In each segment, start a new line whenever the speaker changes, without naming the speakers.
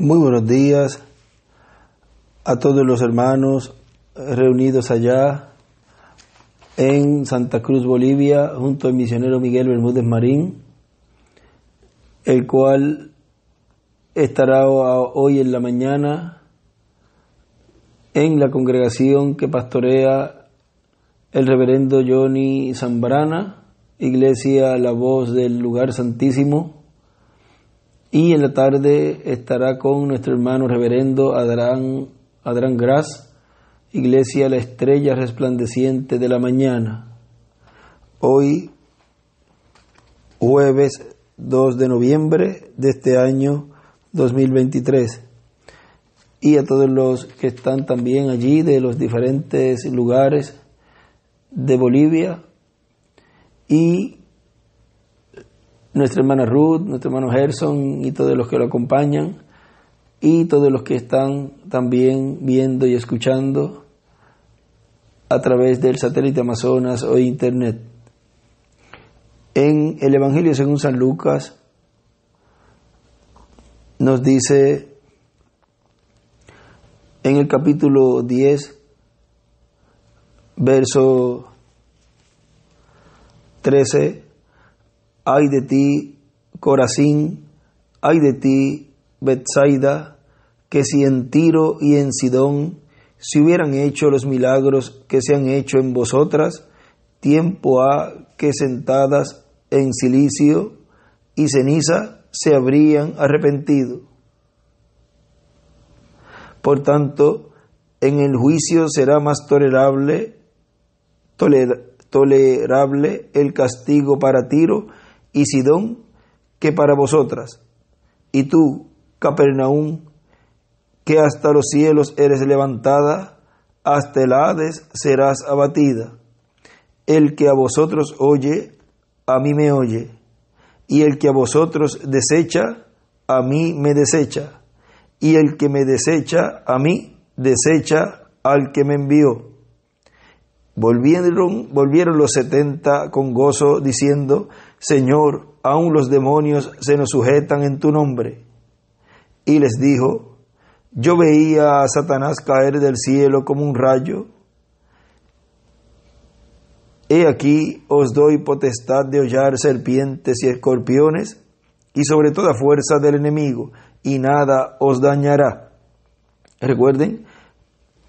Muy buenos días a todos los hermanos reunidos allá en Santa Cruz, Bolivia, junto al misionero Miguel Bermúdez Marín, el cual estará hoy en la mañana en la congregación que pastorea el reverendo Johnny Zambrana, Iglesia La Voz del Lugar Santísimo y en la tarde estará con nuestro hermano reverendo Adrán, Adrán Gras, Iglesia La Estrella Resplandeciente de la Mañana. Hoy, jueves 2 de noviembre de este año 2023. Y a todos los que están también allí de los diferentes lugares de Bolivia y nuestra hermana Ruth, nuestro hermano Gerson y todos los que lo acompañan y todos los que están también viendo y escuchando a través del satélite Amazonas o Internet. En el Evangelio según San Lucas nos dice en el capítulo 10, verso 13, ay de ti, Corazín, ay de ti, Betsaida, que si en Tiro y en Sidón se hubieran hecho los milagros que se han hecho en vosotras, tiempo ha que sentadas en silicio y ceniza se habrían arrepentido. Por tanto, en el juicio será más tolerable, tolerable el castigo para Tiro y Sidón que para vosotras. Y tú, Capernaum, que hasta los cielos eres levantada, hasta el Hades serás abatida. El que a vosotros oye, a mí me oye, y el que a vosotros desecha, a mí me desecha, y el que me desecha, a mí desecha al que me envió. Volvieron, volvieron los setenta con gozo, diciendo, Señor, aun los demonios se nos sujetan en tu nombre. Y les dijo, yo veía a Satanás caer del cielo como un rayo. He aquí os doy potestad de hollar serpientes y escorpiones y sobre toda fuerza del enemigo, y nada os dañará. Recuerden,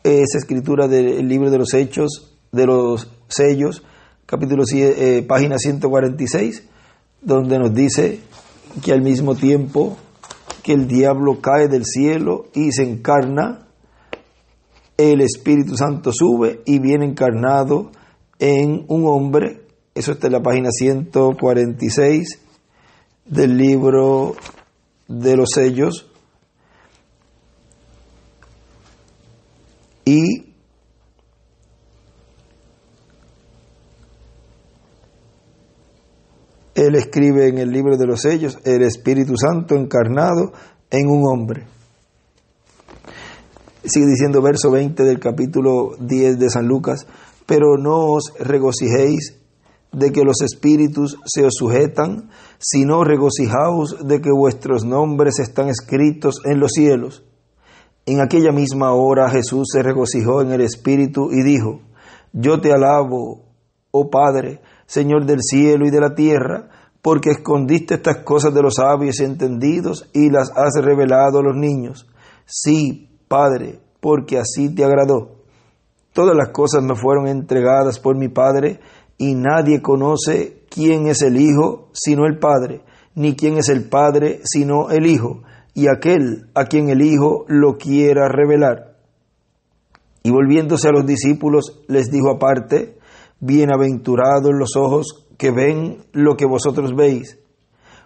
esa escritura del libro de los hechos, de los sellos, capítulo eh, página 146, donde nos dice que al mismo tiempo que el diablo cae del cielo y se encarna, el Espíritu Santo sube y viene encarnado en un hombre. Eso está en la página 146 del libro de los sellos. Y Él escribe en el libro de los sellos el Espíritu Santo encarnado en un hombre. Sigue diciendo verso 20 del capítulo 10 de San Lucas, pero no os regocijéis de que los espíritus se os sujetan, sino regocijaos de que vuestros nombres están escritos en los cielos. En aquella misma hora Jesús se regocijó en el espíritu y dijo, Yo te alabo, oh Padre, Señor del cielo y de la tierra, porque escondiste estas cosas de los sabios y entendidos y las has revelado a los niños. Sí, Padre, porque así te agradó. Todas las cosas me fueron entregadas por mi Padre, y nadie conoce quién es el Hijo sino el Padre, ni quién es el Padre sino el Hijo, y aquel a quien el Hijo lo quiera revelar. Y volviéndose a los discípulos, les dijo aparte, bienaventurados los ojos que ven lo que vosotros veis,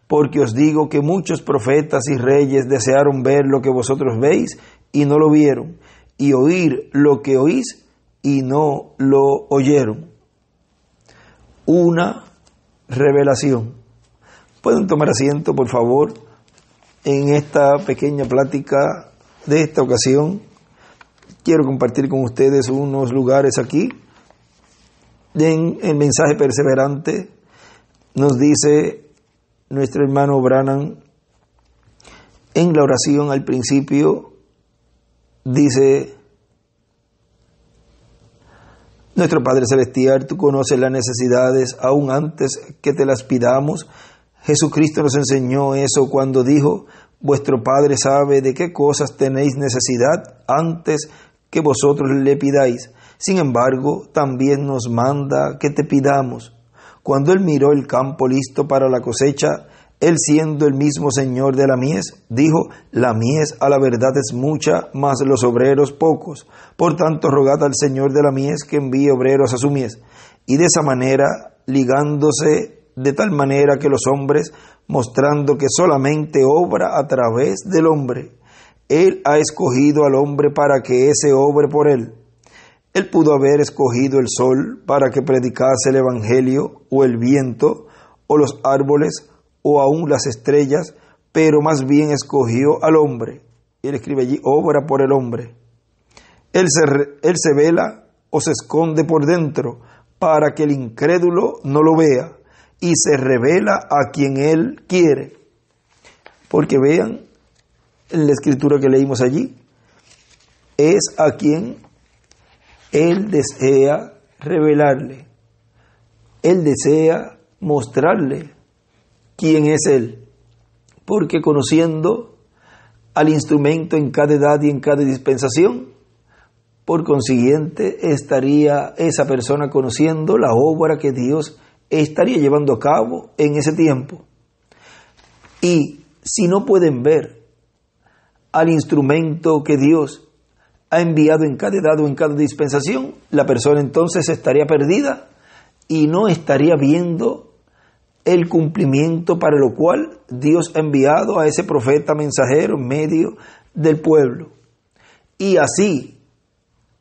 porque os digo que muchos profetas y reyes desearon ver lo que vosotros veis y no lo vieron, y oír lo que oís y no lo oyeron. Una revelación. Pueden tomar asiento, por favor, en esta pequeña plática de esta ocasión. Quiero compartir con ustedes unos lugares aquí en el mensaje perseverante nos dice nuestro hermano Branham en la oración al principio, dice, nuestro Padre Celestial, tú conoces las necesidades aún antes que te las pidamos. Jesucristo nos enseñó eso cuando dijo, vuestro Padre sabe de qué cosas tenéis necesidad antes que vosotros le pidáis. Sin embargo, también nos manda que te pidamos. Cuando él miró el campo listo para la cosecha, él siendo el mismo Señor de la mies, dijo, la mies a la verdad es mucha, mas los obreros pocos. Por tanto, rogad al Señor de la mies que envíe obreros a su mies. Y de esa manera, ligándose de tal manera que los hombres, mostrando que solamente obra a través del hombre, Él ha escogido al hombre para que ese obre por Él él pudo haber escogido el sol para que predicase el Evangelio o el viento o los árboles o aún las estrellas, pero más bien escogió al hombre. Él escribe allí, obra por el hombre. Él se, él se vela o se esconde por dentro para que el incrédulo no lo vea y se revela a quien él quiere. Porque vean en la escritura que leímos allí, es a quien él desea revelarle, Él desea mostrarle quién es Él, porque conociendo al instrumento en cada edad y en cada dispensación, por consiguiente estaría esa persona conociendo la obra que Dios estaría llevando a cabo en ese tiempo. Y si no pueden ver al instrumento que Dios ha enviado en cada edad o en cada dispensación, la persona entonces estaría perdida y no estaría viendo el cumplimiento para lo cual Dios ha enviado a ese profeta mensajero en medio del pueblo. Y así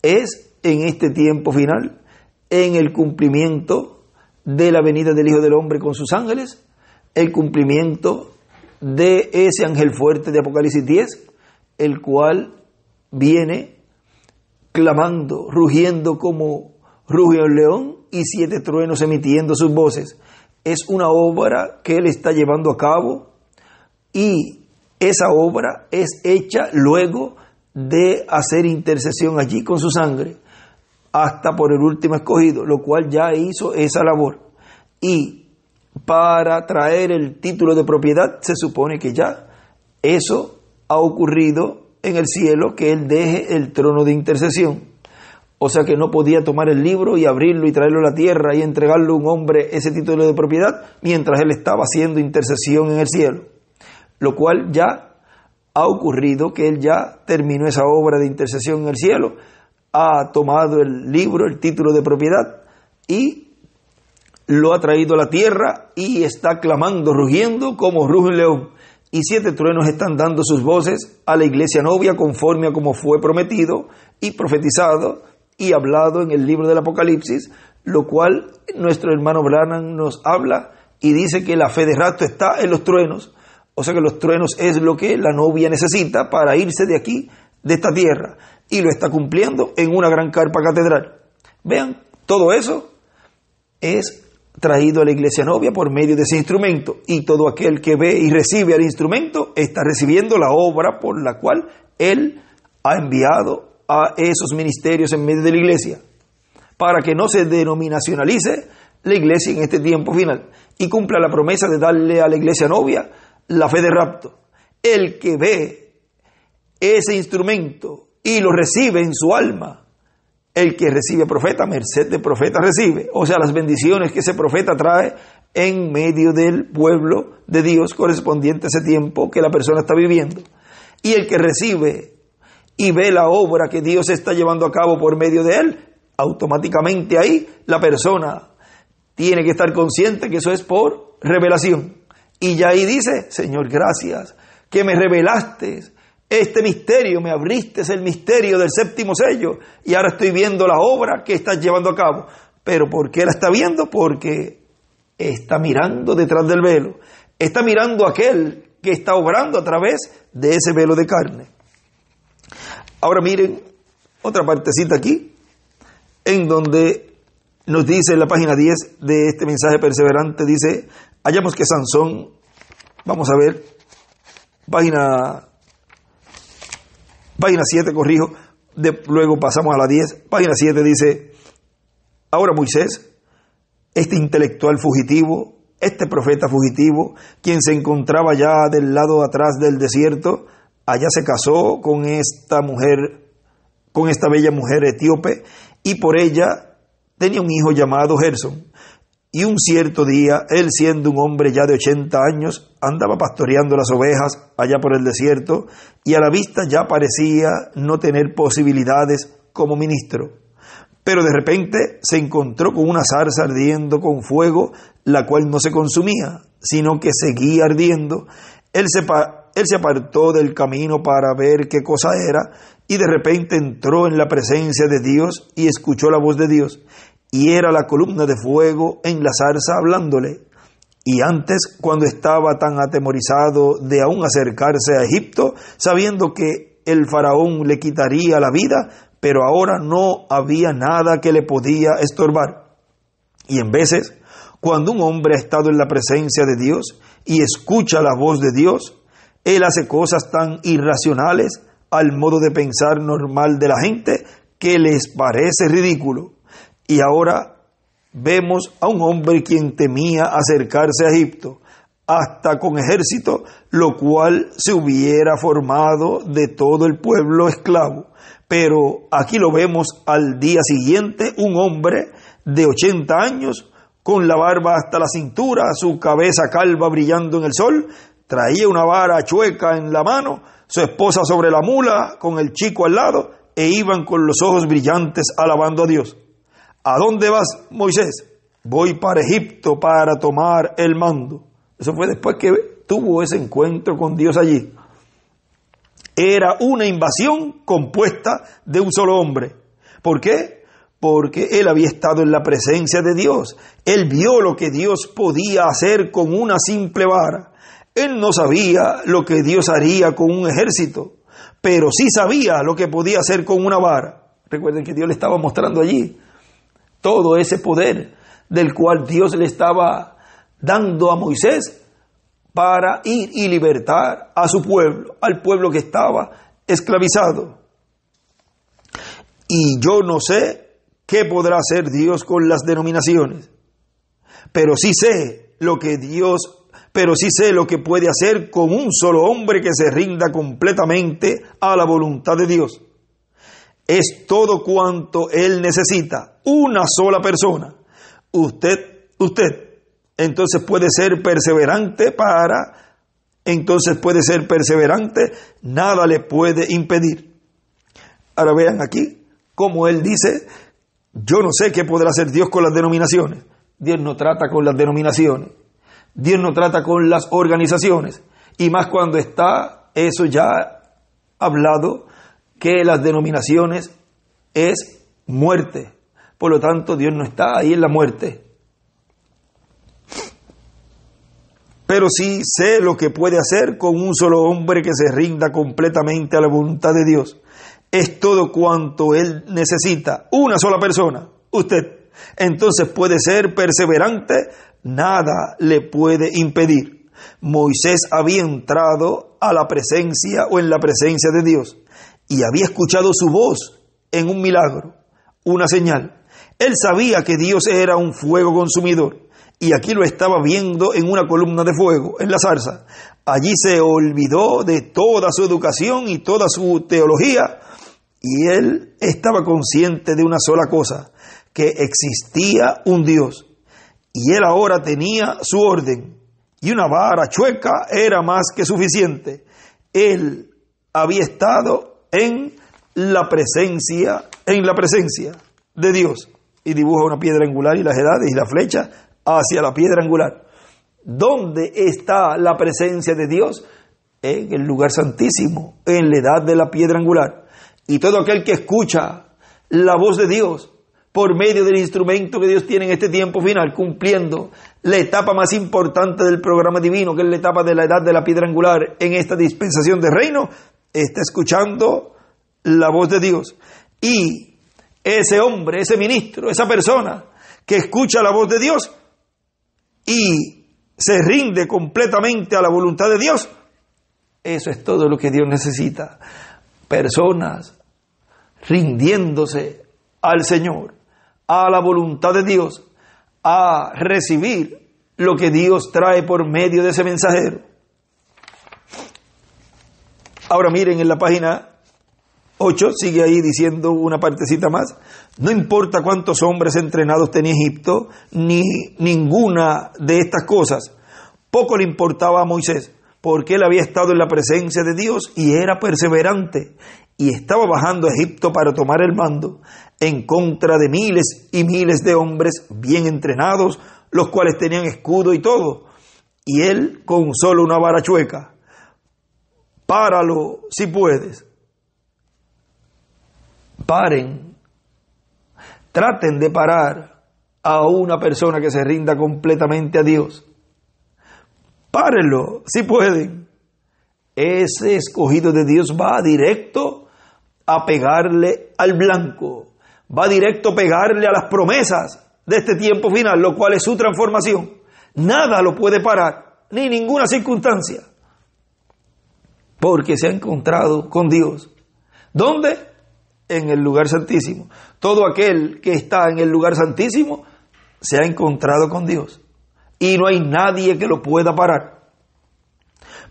es en este tiempo final, en el cumplimiento de la venida del Hijo del Hombre con sus ángeles, el cumplimiento de ese ángel fuerte de Apocalipsis 10, el cual viene clamando, rugiendo como rugió el león y siete truenos emitiendo sus voces. Es una obra que él está llevando a cabo y esa obra es hecha luego de hacer intercesión allí con su sangre hasta por el último escogido, lo cual ya hizo esa labor. Y para traer el título de propiedad se supone que ya eso ha ocurrido en el cielo que él deje el trono de intercesión. O sea que no podía tomar el libro y abrirlo y traerlo a la tierra y entregarle a un hombre ese título de propiedad mientras él estaba haciendo intercesión en el cielo. Lo cual ya ha ocurrido, que él ya terminó esa obra de intercesión en el cielo, ha tomado el libro, el título de propiedad y lo ha traído a la tierra y está clamando, rugiendo como ruge un león y siete truenos están dando sus voces a la iglesia novia conforme a como fue prometido y profetizado y hablado en el libro del Apocalipsis, lo cual nuestro hermano Branham nos habla y dice que la fe de rato está en los truenos, o sea que los truenos es lo que la novia necesita para irse de aquí, de esta tierra, y lo está cumpliendo en una gran carpa catedral. Vean, todo eso es traído a la iglesia novia por medio de ese instrumento. Y todo aquel que ve y recibe al instrumento está recibiendo la obra por la cual Él ha enviado a esos ministerios en medio de la iglesia. Para que no se denominacionalice la iglesia en este tiempo final y cumpla la promesa de darle a la iglesia novia la fe de rapto. El que ve ese instrumento y lo recibe en su alma, el que recibe profeta, merced de profeta recibe. O sea, las bendiciones que ese profeta trae en medio del pueblo de Dios correspondiente a ese tiempo que la persona está viviendo. Y el que recibe y ve la obra que Dios está llevando a cabo por medio de él, automáticamente ahí la persona tiene que estar consciente que eso es por revelación. Y ya ahí dice, Señor, gracias, que me revelaste este misterio, me abriste el misterio del séptimo sello y ahora estoy viendo la obra que estás llevando a cabo. Pero ¿por qué la está viendo? Porque está mirando detrás del velo, está mirando aquel que está obrando a través de ese velo de carne. Ahora miren otra partecita aquí, en donde nos dice en la página 10 de este mensaje perseverante, dice, hallamos que Sansón, vamos a ver, página Página 7, corrijo. luego pasamos a la 10. Página 7 dice, ahora Moisés, este intelectual fugitivo, este profeta fugitivo, quien se encontraba ya del lado atrás del desierto, allá se casó con esta mujer, con esta bella mujer etíope, y por ella tenía un hijo llamado Gerson. Y un cierto día, él siendo un hombre ya de 80 años, andaba pastoreando las ovejas allá por el desierto y a la vista ya parecía no tener posibilidades como ministro. Pero de repente se encontró con una zarza ardiendo con fuego, la cual no se consumía, sino que seguía ardiendo. Él se, él se apartó del camino para ver qué cosa era y de repente entró en la presencia de Dios y escuchó la voz de Dios y era la columna de fuego en la zarza hablándole. Y antes, cuando estaba tan atemorizado de aún acercarse a Egipto, sabiendo que el faraón le quitaría la vida, pero ahora no había nada que le podía estorbar. Y en veces, cuando un hombre ha estado en la presencia de Dios y escucha la voz de Dios, él hace cosas tan irracionales al modo de pensar normal de la gente que les parece ridículo. Y ahora vemos a un hombre quien temía acercarse a Egipto, hasta con ejército, lo cual se hubiera formado de todo el pueblo esclavo. Pero aquí lo vemos al día siguiente, un hombre de 80 años, con la barba hasta la cintura, su cabeza calva brillando en el sol, traía una vara chueca en la mano, su esposa sobre la mula, con el chico al lado, e iban con los ojos brillantes alabando a Dios. ¿A dónde vas, Moisés? Voy para Egipto para tomar el mando. Eso fue después que tuvo ese encuentro con Dios allí. Era una invasión compuesta de un solo hombre. ¿Por qué? Porque él había estado en la presencia de Dios. Él vio lo que Dios podía hacer con una simple vara. Él no sabía lo que Dios haría con un ejército, pero sí sabía lo que podía hacer con una vara. Recuerden que Dios le estaba mostrando allí todo ese poder del cual Dios le estaba dando a Moisés para ir y libertar a su pueblo, al pueblo que estaba esclavizado. Y yo no sé qué podrá hacer Dios con las denominaciones, pero sí sé lo que Dios pero sí sé lo que puede hacer con un solo hombre que se rinda completamente a la voluntad de Dios. Es todo cuanto Él necesita una sola persona, usted, usted, entonces puede ser perseverante para, entonces puede ser perseverante, nada le puede impedir. Ahora vean aquí como él dice, yo no sé qué podrá hacer Dios con las denominaciones. Dios no trata con las denominaciones. Dios no trata con las organizaciones. Y más cuando está eso ya hablado, que las denominaciones es muerte, por lo tanto, Dios no está ahí en la muerte. Pero sí sé lo que puede hacer con un solo hombre que se rinda completamente a la voluntad de Dios. Es todo cuanto Él necesita. Una sola persona, usted. Entonces puede ser perseverante, nada le puede impedir. Moisés había entrado a la presencia o en la presencia de Dios y había escuchado su voz en un milagro, una señal. Él sabía que Dios era un fuego consumidor y aquí lo estaba viendo en una columna de fuego, en la zarza. Allí se olvidó de toda su educación y toda su teología y él estaba consciente de una sola cosa, que existía un Dios y él ahora tenía su orden y una vara chueca era más que suficiente. Él había estado en la presencia, en la presencia de Dios y dibuja una piedra angular y las edades y la flecha hacia la piedra angular. ¿Dónde está la presencia de Dios? En el lugar santísimo, en la edad de la piedra angular. Y todo aquel que escucha la voz de Dios por medio del instrumento que Dios tiene en este tiempo final, cumpliendo la etapa más importante del programa divino, que es la etapa de la edad de la piedra angular en esta dispensación de reino, está escuchando la voz de Dios. Y ese hombre, ese ministro, esa persona que escucha la voz de Dios y se rinde completamente a la voluntad de Dios, eso es todo lo que Dios necesita. Personas rindiéndose al Señor, a la voluntad de Dios, a recibir lo que Dios trae por medio de ese mensajero. Ahora miren en la página sigue ahí diciendo una partecita más, no importa cuántos hombres entrenados tenía Egipto, ni ninguna de estas cosas, poco le importaba a Moisés, porque él había estado en la presencia de Dios y era perseverante, y estaba bajando a Egipto para tomar el mando, en contra de miles y miles de hombres bien entrenados, los cuales tenían escudo y todo, y él con solo una vara chueca. Páralo si puedes, paren, traten de parar a una persona que se rinda completamente a Dios. Párenlo, si pueden. Ese escogido de Dios va directo a pegarle al blanco, va directo a pegarle a las promesas de este tiempo final, lo cual es su transformación. Nada lo puede parar, ni ninguna circunstancia, porque se ha encontrado con Dios. ¿Dónde? en el lugar santísimo. Todo aquel que está en el lugar santísimo se ha encontrado con Dios. Y no hay nadie que lo pueda parar.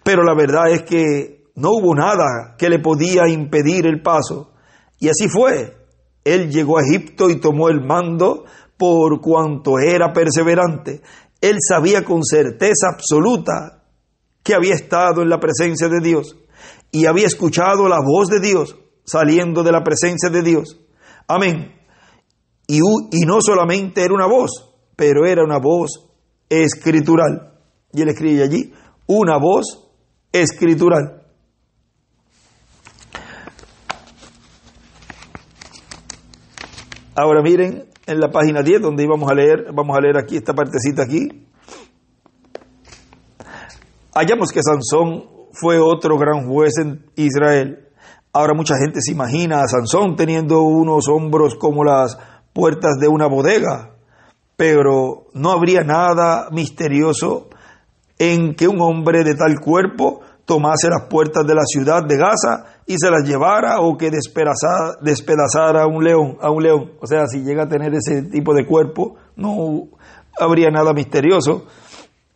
Pero la verdad es que no hubo nada que le podía impedir el paso. Y así fue. Él llegó a Egipto y tomó el mando por cuanto era perseverante. Él sabía con certeza absoluta que había estado en la presencia de Dios y había escuchado la voz de Dios saliendo de la presencia de Dios. Amén. Y, no solamente era una voz, pero era una voz escritural. Y él escribe allí, una voz escritural. Ahora miren en la página 10 donde íbamos a leer, vamos a leer aquí esta partecita aquí. Hallamos que Sansón fue otro gran juez en Israel, Ahora mucha gente se imagina a Sansón teniendo unos hombros como las puertas de una bodega, pero no habría nada misterioso en que un hombre de tal cuerpo tomase las puertas de la ciudad de Gaza y se las llevara o que despedazara, un león, a un león. O sea, si llega a tener ese tipo de cuerpo, no habría nada misterioso.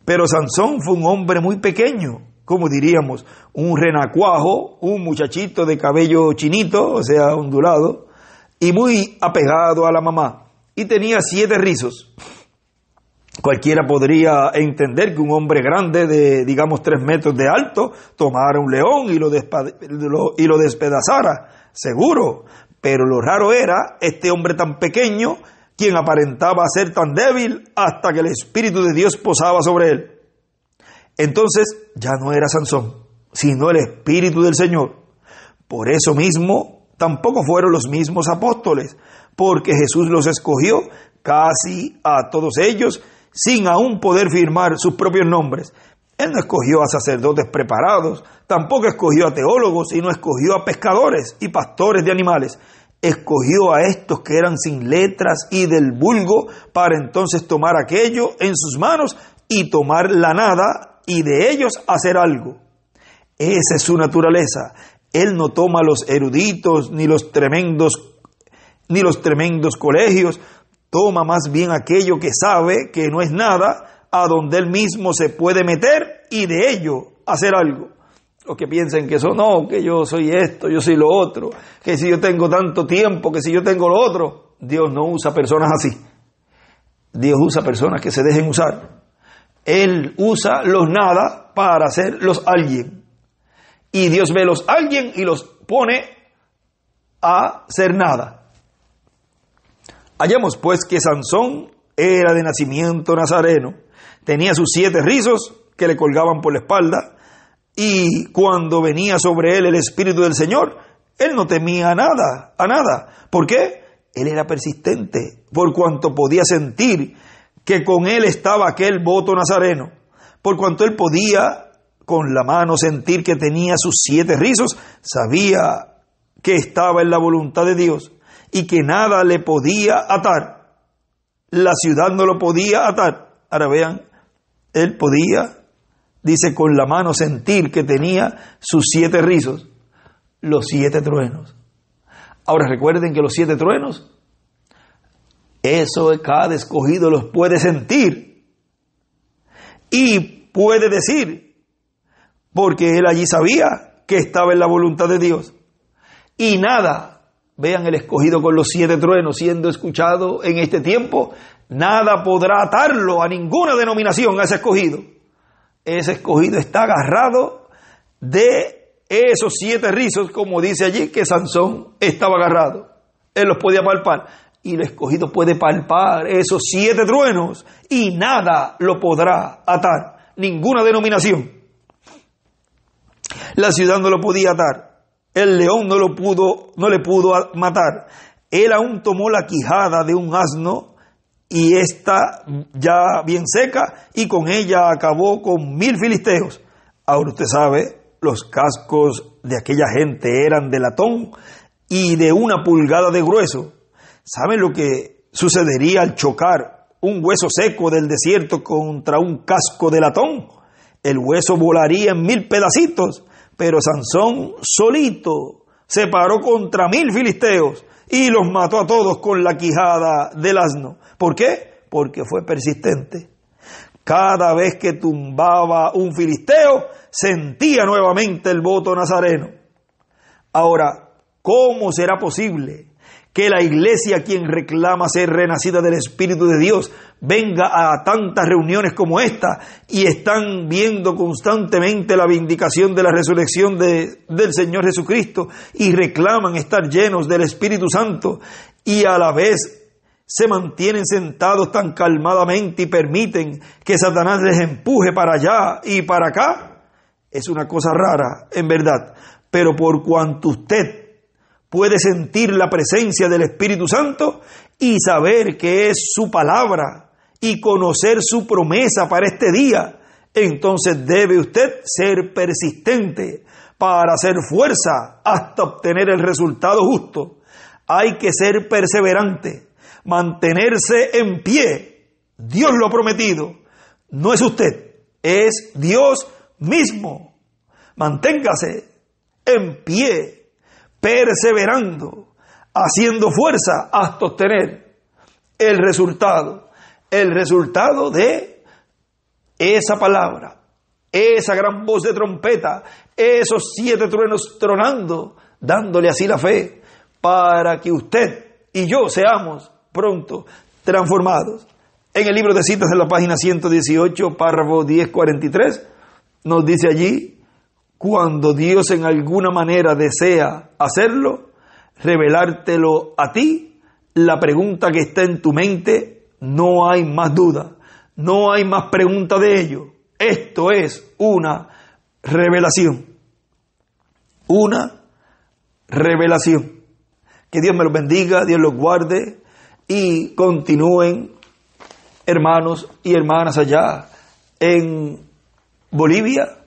Pero Sansón fue un hombre muy pequeño, como diríamos, un renacuajo, un muchachito de cabello chinito, o sea, ondulado, y muy apegado a la mamá. Y tenía siete rizos. Cualquiera podría entender que un hombre grande de, digamos, tres metros de alto tomara un león y lo, y lo despedazara, seguro. Pero lo raro era este hombre tan pequeño, quien aparentaba ser tan débil hasta que el Espíritu de Dios posaba sobre él. Entonces ya no era Sansón, sino el Espíritu del Señor. Por eso mismo tampoco fueron los mismos apóstoles, porque Jesús los escogió casi a todos ellos, sin aún poder firmar sus propios nombres. Él no escogió a sacerdotes preparados, tampoco escogió a teólogos y no escogió a pescadores y pastores de animales. Escogió a estos que eran sin letras y del vulgo para entonces tomar aquello en sus manos y tomar la nada y de ellos hacer algo. Esa es su naturaleza. Él no toma los eruditos ni los tremendos ni los tremendos colegios, toma más bien aquello que sabe que no es nada, a donde él mismo se puede meter y de ello hacer algo. Los que piensen que eso no, que yo soy esto, yo soy lo otro, que si yo tengo tanto tiempo, que si yo tengo lo otro, Dios no usa personas así. Dios usa personas que se dejen usar él usa los nada para hacer los alguien. Y Dios ve los alguien y los pone a ser nada. Hallamos pues que Sansón era de nacimiento nazareno, tenía sus siete rizos que le colgaban por la espalda, y cuando venía sobre él el Espíritu del Señor, él no temía nada, a nada. ¿Por qué? Él era persistente, por cuanto podía sentir que con él estaba aquel voto nazareno, por cuanto él podía con la mano sentir que tenía sus siete rizos, sabía que estaba en la voluntad de Dios y que nada le podía atar. La ciudad no lo podía atar. Ahora vean, él podía, dice, con la mano sentir que tenía sus siete rizos, los siete truenos. Ahora recuerden que los siete truenos eso cada escogido los puede sentir y puede decir, porque él allí sabía que estaba en la voluntad de Dios. Y nada, vean el escogido con los siete truenos siendo escuchado en este tiempo, nada podrá atarlo a ninguna denominación a ese escogido. Ese escogido está agarrado de esos siete rizos, como dice allí que Sansón estaba agarrado. Él los podía palpar. Y el escogido puede palpar esos siete truenos y nada lo podrá atar. Ninguna denominación. La ciudad no lo podía atar. El león no lo pudo, no le pudo matar. Él aún tomó la quijada de un asno y está ya bien seca y con ella acabó con mil filisteos. Ahora usted sabe, los cascos de aquella gente eran de latón y de una pulgada de grueso ¿Saben lo que sucedería al chocar un hueso seco del desierto contra un casco de latón? El hueso volaría en mil pedacitos, pero Sansón solito se paró contra mil filisteos y los mató a todos con la quijada del asno. ¿Por qué? Porque fue persistente. Cada vez que tumbaba un filisteo, sentía nuevamente el voto nazareno. Ahora, ¿cómo será posible que la iglesia quien reclama ser renacida del Espíritu de Dios venga a tantas reuniones como esta y están viendo constantemente la vindicación de la resurrección del Señor Jesucristo y reclaman estar llenos del Espíritu Santo y a la vez se mantienen sentados tan calmadamente y permiten que Satanás les empuje para allá y para acá, es una cosa rara, en verdad. Pero por cuanto usted puede sentir la presencia del Espíritu Santo y saber que es su palabra y conocer su promesa para este día, entonces debe usted ser persistente para hacer fuerza hasta obtener el resultado justo. Hay que ser perseverante, mantenerse en pie. Dios lo ha prometido. No es usted, es Dios mismo. Manténgase en pie perseverando, haciendo fuerza hasta obtener el resultado, el resultado de esa palabra, esa gran voz de trompeta, esos siete truenos tronando, dándole así la fe, para que usted y yo seamos pronto transformados. En el libro de citas en la página 118, párrafo 1043, nos dice allí cuando Dios en alguna manera desea hacerlo, revelártelo a ti, la pregunta que está en tu mente, no hay más duda, no hay más pregunta de ello. Esto es una revelación. Una revelación. Que Dios me los bendiga, Dios los guarde y continúen, hermanos y hermanas allá en Bolivia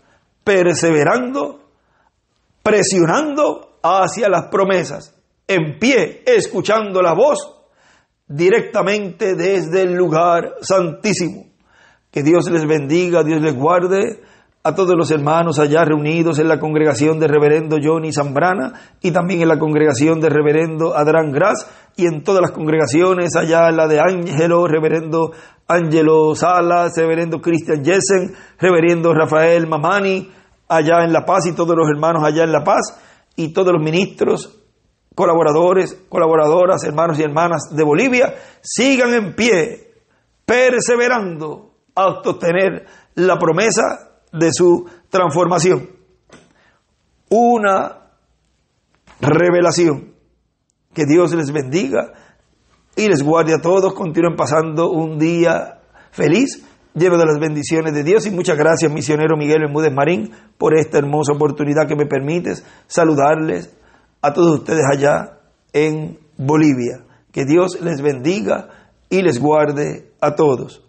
perseverando, presionando hacia las promesas, en pie, escuchando la voz directamente desde el lugar santísimo. Que Dios les bendiga, Dios les guarde a todos los hermanos allá reunidos en la congregación de Reverendo Johnny Zambrana y también en la congregación de Reverendo Adrán Gras y en todas las congregaciones allá la de Ángelo, Reverendo Ángelo Salas, Reverendo Christian Jessen, Reverendo Rafael Mamani, allá en La Paz y todos los hermanos allá en La Paz y todos los ministros, colaboradores, colaboradoras, hermanos y hermanas de Bolivia, sigan en pie, perseverando a obtener la promesa de su transformación. Una revelación. Que Dios les bendiga y les guarde a todos. Continúen pasando un día feliz, lleno de las bendiciones de Dios. Y muchas gracias, misionero Miguel Bermúdez Marín, por esta hermosa oportunidad que me permites saludarles a todos ustedes allá en Bolivia. Que Dios les bendiga y les guarde a todos.